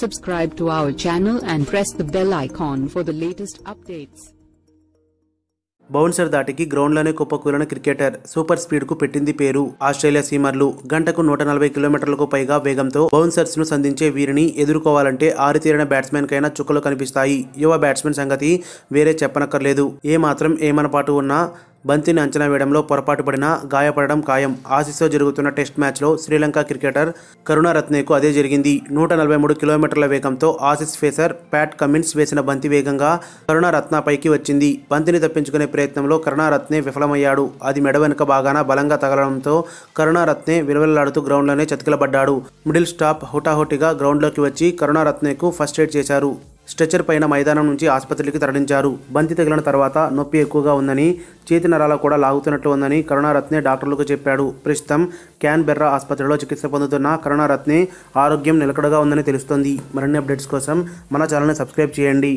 Subscribe to our channel and press the bell icon for the latest updates. Bouncer దాటికి గ్రౌండ్లోనే కుప్పకూలిన cricketer super స్పీడ్కు పెట్టింది పేరు Australia సీమర్లు గంటకు నూట నలభై కిలోమీటర్లకు పైగా వేగంతో బౌన్సర్స్ ను సంధించే వీరిని ఎదుర్కోవాలంటే ఆరితీరిన బ్యాట్స్మెన్ కైనా చుక్కలు కనిపిస్తాయి యువ బ్యాట్స్మెన్ సంగతి వేరే చెప్పనక్కర్లేదు ఏ మాత్రం ఏమనపాటు ఉన్నా బంతిని అంచనా వేయడంలో పొరపాటు పడినా గాయపడడం ఖాయం ఆసీస్లో జరుగుతున్న టెస్ట్ మ్యాచ్లో శ్రీలంక క్రికెటర్ కరుణారత్నేకు అదే జరిగింది నూట నలభై మూడు కిలోమీటర్ల వేగంతో ఆసీస్ ఫేసర్ ప్యాట్ కమిన్స్ వేసిన బంతి వేగంగా కరుణారత్న పైకి వచ్చింది బంతిని తప్పించుకునే ప్రయత్నంలో కరుణారత్నే విఫలమయ్యాడు అది మెడ వెనుక బాగాన బలంగా తగలడంతో కరుణారత్నే విలువలాడుతూ గ్రౌండ్లోనే చతికిలబడ్డాడు మిడిల్ స్టాప్ హుటాహుటిగా గ్రౌండ్లోకి వచ్చి కరుణారత్నేకు ఫస్ట్ ఎయిడ్ చేశారు స్ట్రెచర్ పైన మైదానం నుంచి ఆసుపత్రికి తరలించారు బంతి తగిలిన తర్వాత నొప్పి ఎక్కువగా ఉందని చేతి నరాల కూడా లాగుతున్నట్లు ఉందని కరుణారత్నే డాక్టర్లకు చెప్పాడు ప్రస్తుతం క్యాన్ బెర్రా ఆసుపత్రిలో చికిత్స పొందుతున్న కరుణారత్నే ఆరోగ్యం నిలకడగా ఉందని తెలుస్తోంది మరిన్ని అప్డేట్స్ కోసం మన ఛానల్ని సబ్స్క్రైబ్ చేయండి